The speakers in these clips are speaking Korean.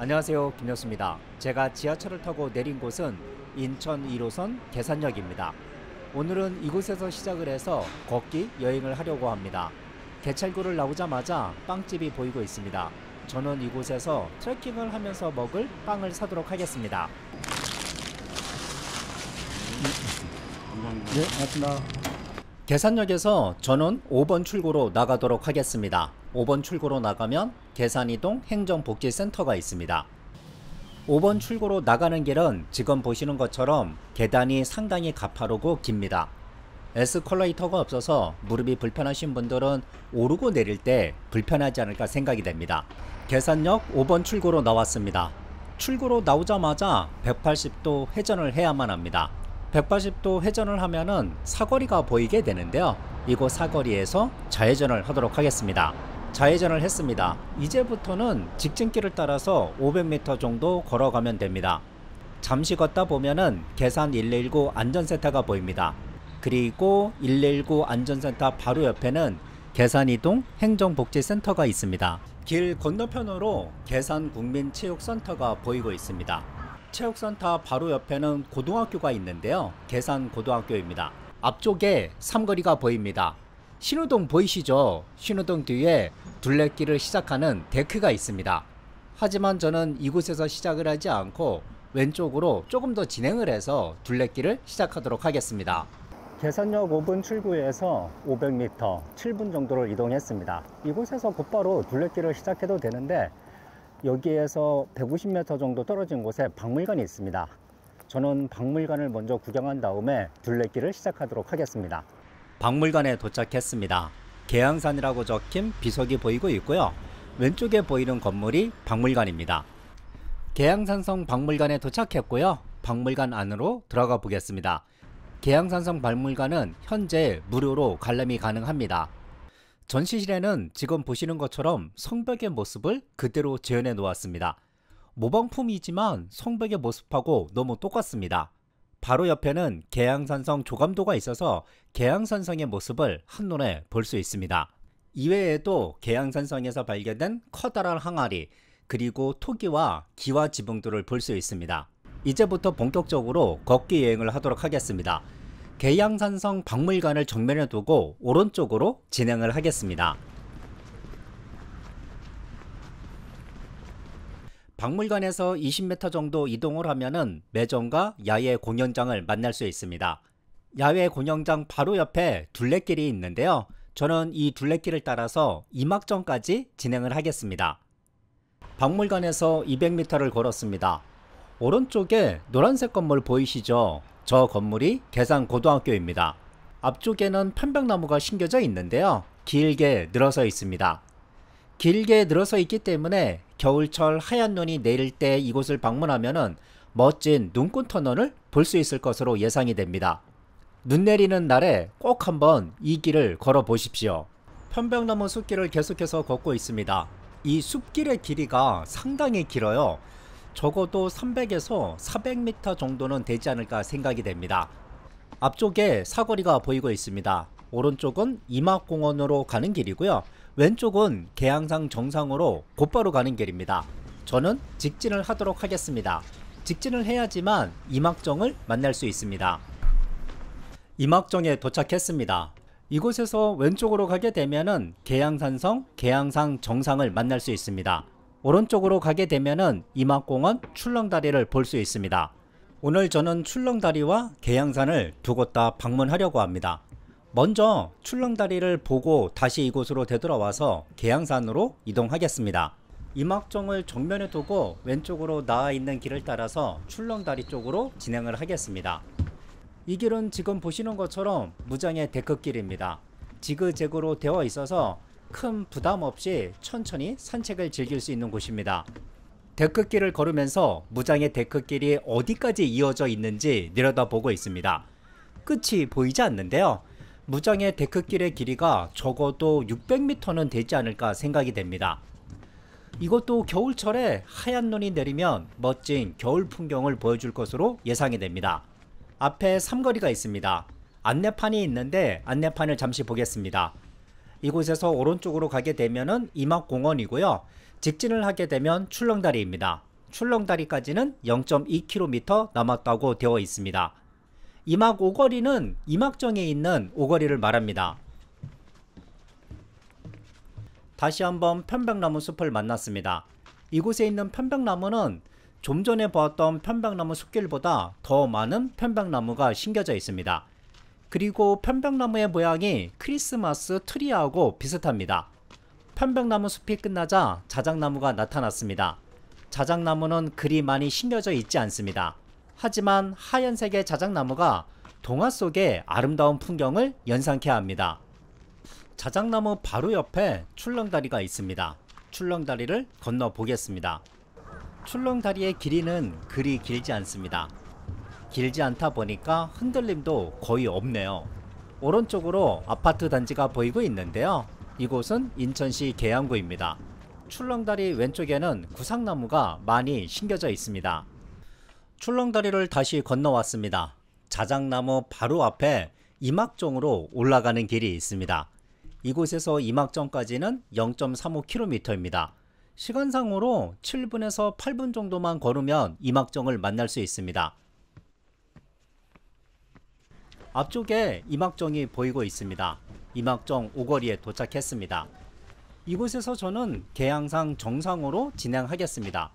안녕하세요. 김영수입니다. 제가 지하철을 타고 내린 곳은 인천 1호선 계산역입니다. 오늘은 이곳에서 시작을 해서 걷기 여행을 하려고 합니다. 개찰구를 나오자마자 빵집이 보이고 있습니다. 저는 이곳에서 트레킹을 하면서 먹을 빵을 사도록 하겠습니다. 네, 고습니다 계산역에서 저는 5번 출구로 나가도록 하겠습니다. 5번 출구로 나가면 계산이동 행정복지센터가 있습니다. 5번 출구로 나가는 길은 지금 보시는 것처럼 계단이 상당히 가파르고 깁니다. 에스컬레이터가 없어서 무릎이 불편하신 분들은 오르고 내릴 때 불편하지 않을까 생각이 됩니다. 계산역 5번 출구로 나왔습니다. 출구로 나오자마자 180도 회전을 해야만 합니다. 180도 회전을 하면 사거리가 보이게 되는데요. 이곳 사거리에서 좌회전을 하도록 하겠습니다. 좌회전을 했습니다. 이제부터는 직진길을 따라서 500m 정도 걸어가면 됩니다. 잠시 걷다 보면은 계산 119 안전센터가 보입니다. 그리고 119 안전센터 바로 옆에는 계산이동 행정복지센터가 있습니다. 길 건너편으로 계산국민체육센터가 보이고 있습니다. 체육센터 바로 옆에는 고등학교가 있는데요. 계산고등학교입니다. 앞쪽에 삼거리가 보입니다. 신호등 보이시죠? 신호등 뒤에 둘레길을 시작하는 데크가 있습니다. 하지만 저는 이곳에서 시작을 하지 않고 왼쪽으로 조금 더 진행을 해서 둘레길을 시작하도록 하겠습니다. 계산역 5분 출구에서 500m, 7분 정도로 이동했습니다. 이곳에서 곧바로 둘레길을 시작해도 되는데 여기에서 150m 정도 떨어진 곳에 박물관이 있습니다. 저는 박물관을 먼저 구경한 다음에 둘레길을 시작하도록 하겠습니다. 박물관에 도착했습니다. 계양산이라고 적힌 비석이 보이고 있고요. 왼쪽에 보이는 건물이 박물관입니다. 계양산성 박물관에 도착했고요. 박물관 안으로 들어가 보겠습니다. 계양산성 박물관은 현재 무료로 관람이 가능합니다. 전시실에는 지금 보시는 것처럼 성벽의 모습을 그대로 재현해 놓았습니다. 모방품이지만 성벽의 모습하고 너무 똑같습니다. 바로 옆에는 계양산성 조감도가 있어서 계양산성의 모습을 한눈에 볼 수 있습니다. 이외에도 계양산성에서 발견된 커다란 항아리 그리고 토기와 기와 지붕들을 볼 수 있습니다. 이제부터 본격적으로 걷기 여행을 하도록 하겠습니다. 계양산성 박물관을 정면에 두고 오른쪽으로 진행을 하겠습니다. 박물관에서 20m 정도 이동을 하면은 매점과 야외 공연장을 만날 수 있습니다. 야외 공연장 바로 옆에 둘레길이 있는데요. 저는 이 둘레길을 따라서 이막정까지 진행을 하겠습니다. 박물관에서 200m를 걸었습니다. 오른쪽에 노란색 건물 보이시죠? 저 건물이 계산고등학교입니다. 앞쪽에는 편백나무가 심겨져 있는데요. 길게 늘어서 있습니다. 길게 늘어서 있기 때문에 겨울철 하얀 눈이 내릴 때 이곳을 방문하면은 멋진 눈꽃 터널을 볼 수 있을 것으로 예상이 됩니다. 눈 내리는 날에 꼭 한번 이 길을 걸어 보십시오. 편백나무 숲길을 계속해서 걷고 있습니다. 이 숲길의 길이가 상당히 길어요. 적어도 300에서 400m 정도는 되지 않을까 생각이 됩니다. 앞쪽에 사거리가 보이고 있습니다. 오른쪽은 이막공원으로 가는 길이고요. 왼쪽은 계양상 정상으로 곧바로 가는 길입니다. 저는 직진을 하도록 하겠습니다. 직진을 해야지만 이막정을 만날 수 있습니다. 이막정에 도착했습니다. 이곳에서 왼쪽으로 가게 되면은 계양산성, 계양상 정상을 만날 수 있습니다. 오른쪽으로 가게 되면은 이막공원 출렁다리를 볼 수 있습니다. 오늘 저는 출렁다리와 계양산을 두 곳 다 방문하려고 합니다. 먼저 출렁다리를 보고 다시 이곳으로 되돌아와서 계양산으로 이동하겠습니다. 이막정을 정면에 두고 왼쪽으로 나와 있는 길을 따라서 출렁다리 쪽으로 진행을 하겠습니다. 이 길은 지금 보시는 것처럼 무장의 데크길입니다. 지그재그로 되어 있어서 큰 부담 없이 천천히 산책을 즐길 수 있는 곳입니다. 데크길을 걸으면서 무장의 데크길이 어디까지 이어져 있는지 내려다보고 있습니다. 끝이 보이지 않는데요. 무장의 데크길의 길이가 적어도 600m는 되지 않을까 생각이 됩니다. 이것도 겨울철에 하얀 눈이 내리면 멋진 겨울 풍경을 보여줄 것으로 예상이 됩니다. 앞에 삼거리가 있습니다. 안내판이 있는데 안내판을 잠시 보겠습니다. 이곳에서 오른쪽으로 가게 되면 이막공원이고요. 직진을 하게 되면 출렁다리입니다. 출렁다리까지는 0.2km 남았다고 되어 있습니다. 이막 오거리는 이막정에 있는 오거리를 말합니다. 다시 한번 편백나무 숲을 만났습니다. 이곳에 있는 편백나무는 좀 전에 보았던 편백나무 숲길보다 더 많은 편백나무가 심겨져 있습니다. 그리고 편백나무의 모양이 크리스마스 트리하고 비슷합니다. 편백나무 숲이 끝나자 자작나무가 나타났습니다. 자작나무는 그리 많이 심겨져 있지 않습니다. 하지만 하얀색의 자작나무가 동화 속의 아름다운 풍경을 연상케 합니다. 자작나무 바로 옆에 출렁다리가 있습니다. 출렁다리를 건너 보겠습니다. 출렁다리의 길이는 그리 길지 않습니다. 길지 않다 보니까 흔들림도 거의 없네요. 오른쪽으로 아파트 단지가 보이고 있는데요. 이곳은 인천시 계양구입니다. 출렁다리 왼쪽에는 구상나무가 많이 심겨져 있습니다. 출렁다리를 다시 건너왔습니다. 자작나무 바로 앞에 이막정으로 올라가는 길이 있습니다. 이곳에서 이막정까지는 0.35km입니다. 시간상으로 7분에서 8분 정도만 걸으면 이막정을 만날 수 있습니다. 앞쪽에 이막정이 보이고 있습니다. 이막정 오거리에 도착했습니다. 이곳에서 저는 개항상 정상으로 진행하겠습니다.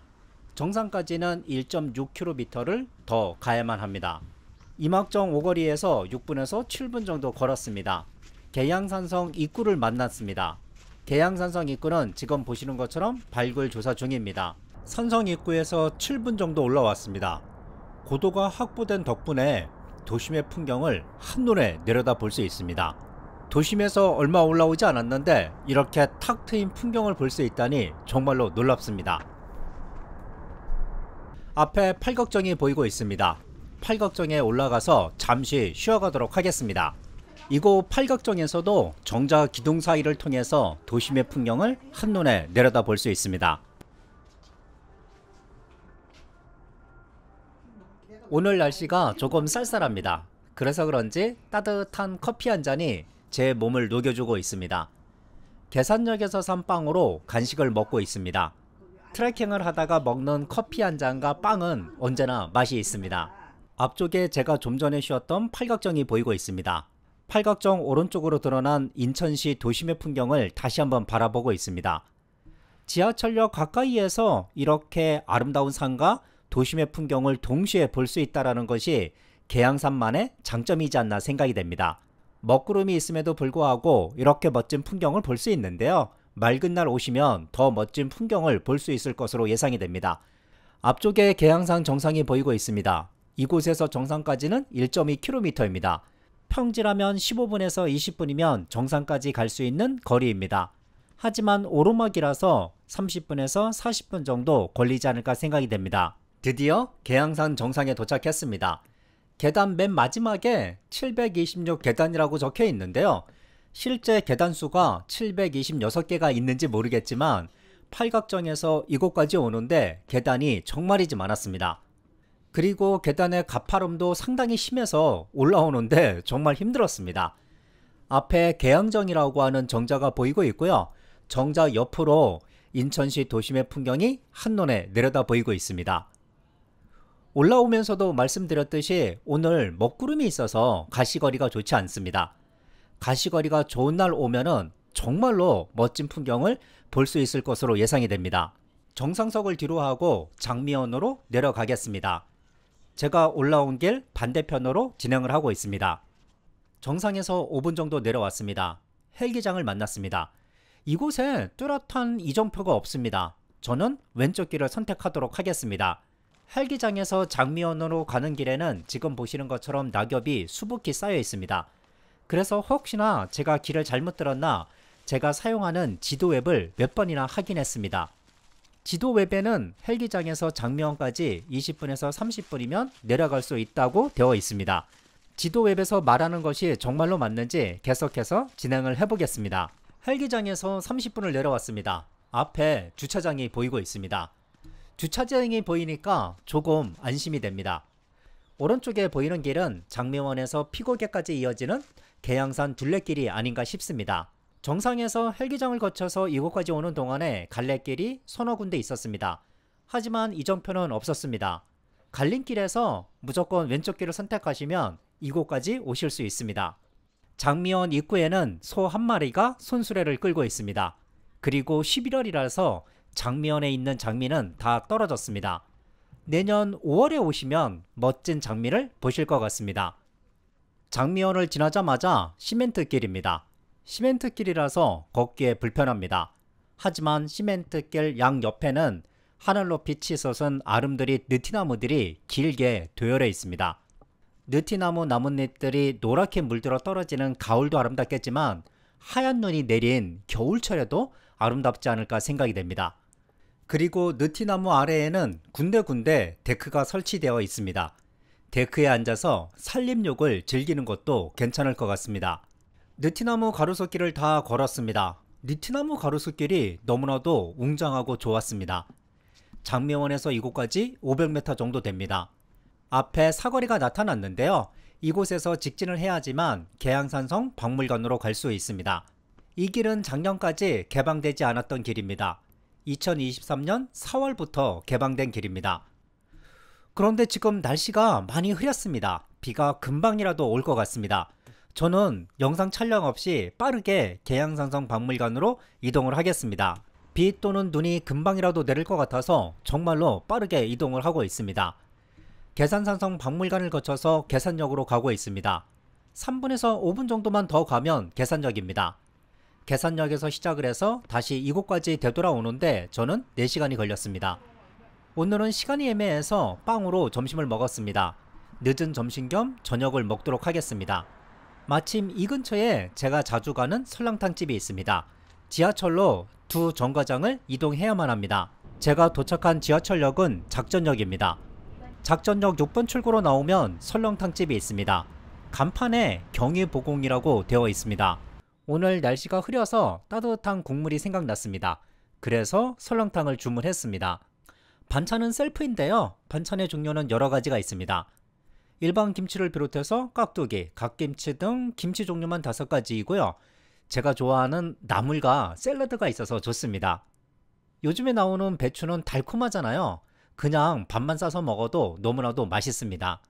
정상까지는 1.6km를 더 가야만 합니다. 이막정 오거리에서 6분에서 7분 정도 걸었습니다. 계양산성 입구를 만났습니다. 계양산성 입구는 지금 보시는 것처럼 발굴 조사 중입니다. 산성 입구에서 7분 정도 올라왔습니다. 고도가 확보된 덕분에 도심의 풍경을 한눈에 내려다 볼 수 있습니다. 도심에서 얼마 올라오지 않았는데 이렇게 탁 트인 풍경을 볼 수 있다니 정말로 놀랍습니다. 앞에 팔걱정이 보이고 있습니다. 팔걱정에 올라가서 잠시 쉬어가도록 하겠습니다. 이곳 팔걱정에서도 정자 기둥 사이를 통해서 도심의 풍경을 한눈에 내려다 볼 수 있습니다. 오늘 날씨가 조금 쌀쌀합니다. 그래서 그런지 따뜻한 커피 한 잔이 제 몸을 녹여주고 있습니다. 계산역에서 산 빵으로 간식을 먹고 있습니다. 트레킹을 하다가 먹는 커피 한 잔과 빵은 언제나 맛이 있습니다. 앞쪽에 제가 좀 전에 쉬었던 팔각정이 보이고 있습니다. 팔각정 오른쪽으로 드러난 인천시 도심의 풍경을 다시 한번 바라보고 있습니다. 지하철역 가까이에서 이렇게 아름다운 산과 도심의 풍경을 동시에 볼 수 있다는 것이 계양산만의 장점이지 않나 생각이 됩니다. 먹구름이 있음에도 불구하고 이렇게 멋진 풍경을 볼 수 있는데요. 맑은 날 오시면 더 멋진 풍경을 볼 수 있을 것으로 예상이 됩니다. 앞쪽에 계양산 정상이 보이고 있습니다. 이곳에서 정상까지는 1.2km입니다. 평지라면 15분에서 20분이면 정상까지 갈 수 있는 거리입니다. 하지만 오르막이라서 30분에서 40분 정도 걸리지 않을까 생각이 됩니다. 드디어 계양산 정상에 도착했습니다. 계단 맨 마지막에 726 계단이라고 적혀 있는데요. 실제 계단수가 726개가 있는지 모르겠지만 팔각정에서 이곳까지 오는데 계단이 정말이지 많았습니다. 그리고 계단의 가파름도 상당히 심해서 올라오는데 정말 힘들었습니다. 앞에 계양정이라고 하는 정자가 보이고 있고요. 정자 옆으로 인천시 도심의 풍경이 한눈에 내려다 보이고 있습니다. 올라오면서도 말씀드렸듯이 오늘 먹구름이 있어서 가시거리가 좋지 않습니다. 가시거리가 좋은 날 오면은 정말로 멋진 풍경을 볼 수 있을 것으로 예상이 됩니다. 정상석을 뒤로 하고 장미원으로 내려가겠습니다. 제가 올라온 길 반대편으로 진행을 하고 있습니다. 정상에서 5분 정도 내려왔습니다. 헬기장을 만났습니다. 이곳에 뚜렷한 이정표가 없습니다. 저는 왼쪽 길을 선택하도록 하겠습니다. 헬기장에서 장미원으로 가는 길에는 지금 보시는 것처럼 낙엽이 수북히 쌓여 있습니다. 그래서 혹시나 제가 길을 잘못 들었나 제가 사용하는 지도 웹을 몇 번이나 확인했습니다. 지도 웹에는 헬기장에서 장면까지 20분에서 30분이면 내려갈 수 있다고 되어 있습니다. 지도 웹에서 말하는 것이 정말로 맞는지 계속해서 진행을 해보겠습니다. 헬기장에서 30분을 내려왔습니다. 앞에 주차장이 보이고 있습니다. 주차장이 보이니까 조금 안심이 됩니다. 오른쪽에 보이는 길은 장미원에서 피고개까지 이어지는 계양산 둘레길이 아닌가 싶습니다. 정상에서 헬기장을 거쳐서 이곳까지 오는 동안에 갈래길이 서너 군데 있었습니다. 하지만 이정표는 없었습니다. 갈림길에서 무조건 왼쪽 길을 선택하시면 이곳까지 오실 수 있습니다. 장미원 입구에는 소 한 마리가 손수레를 끌고 있습니다. 그리고 11월이라서 장미원에 있는 장미는 다 떨어졌습니다. 내년 5월에 오시면 멋진 장미를 보실 것 같습니다. 장미원을 지나자마자 시멘트길입니다. 시멘트길이라서 걷기에 불편합니다. 하지만 시멘트길 양옆에는 하늘로 빛이 솟은 아름드리 느티나무들이 길게 도열해 있습니다. 느티나무 나뭇잎들이 노랗게 물들어 떨어지는 가을도 아름답겠지만 하얀 눈이 내린 겨울철에도 아름답지 않을까 생각이 됩니다. 그리고 느티나무 아래에는 군데군데 데크가 설치되어 있습니다. 데크에 앉아서 산림욕을 즐기는 것도 괜찮을 것 같습니다. 느티나무 가로수길을 다 걸었습니다. 느티나무 가로수길이 너무나도 웅장하고 좋았습니다. 장미원에서 이곳까지 500m 정도 됩니다. 앞에 사거리가 나타났는데요. 이곳에서 직진을 해야지만 계양산성 박물관으로 갈 수 있습니다. 이 길은 작년까지 개방되지 않았던 길입니다. 2023년 4월부터 개방된 길입니다. 그런데 지금 날씨가 많이 흐렸습니다. 비가 금방이라도 올 것 같습니다. 저는 영상 촬영 없이 빠르게 계양산성 박물관으로 이동을 하겠습니다. 비 또는 눈이 금방이라도 내릴 것 같아서 정말로 빠르게 이동을 하고 있습니다. 계산산성 박물관을 거쳐서 계산역으로 가고 있습니다. 3분에서 5분 정도만 더 가면 계산역입니다. 계산역에서 시작을 해서 다시 이곳까지 되돌아오는데 저는 4시간이 걸렸습니다. 오늘은 시간이 애매해서 빵으로 점심을 먹었습니다. 늦은 점심 겸 저녁을 먹도록 하겠습니다. 마침 이 근처에 제가 자주 가는 설렁탕집이 있습니다. 지하철로 두 정거장을 이동해야만 합니다. 제가 도착한 지하철역은 작전역입니다. 작전역 6번 출구로 나오면 설렁탕집이 있습니다. 간판에 경의보공이라고 되어 있습니다. 오늘 날씨가 흐려서 따뜻한 국물이 생각났습니다. 그래서 설렁탕을 주문했습니다. 반찬은 셀프인데요. 반찬의 종류는 여러 가지가 있습니다. 일반 김치를 비롯해서 깍두기, 갓김치 등 김치 종류만 다섯 가지이고요. 제가 좋아하는 나물과 샐러드가 있어서 좋습니다. 요즘에 나오는 배추는 달콤하잖아요. 그냥 밥만 싸서 먹어도 너무나도 맛있습니다.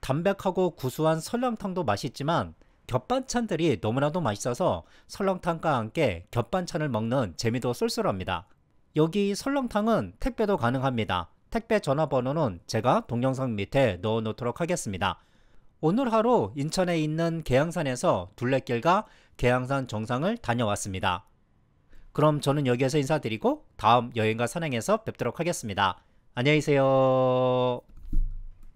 담백하고 구수한 설렁탕도 맛있지만 겹반찬들이 너무나도 맛있어서 설렁탕과 함께 겹반찬을 먹는 재미도 쏠쏠합니다. 여기 설렁탕은 택배도 가능합니다. 택배 전화번호는 제가 동영상 밑에 넣어 놓도록 하겠습니다. 오늘 하루 인천에 있는 계양산에서 둘레길과 계양산 정상을 다녀왔습니다. 그럼 저는 여기에서 인사드리고 다음 여행과 산행에서 뵙도록 하겠습니다. 안녕히 계세요.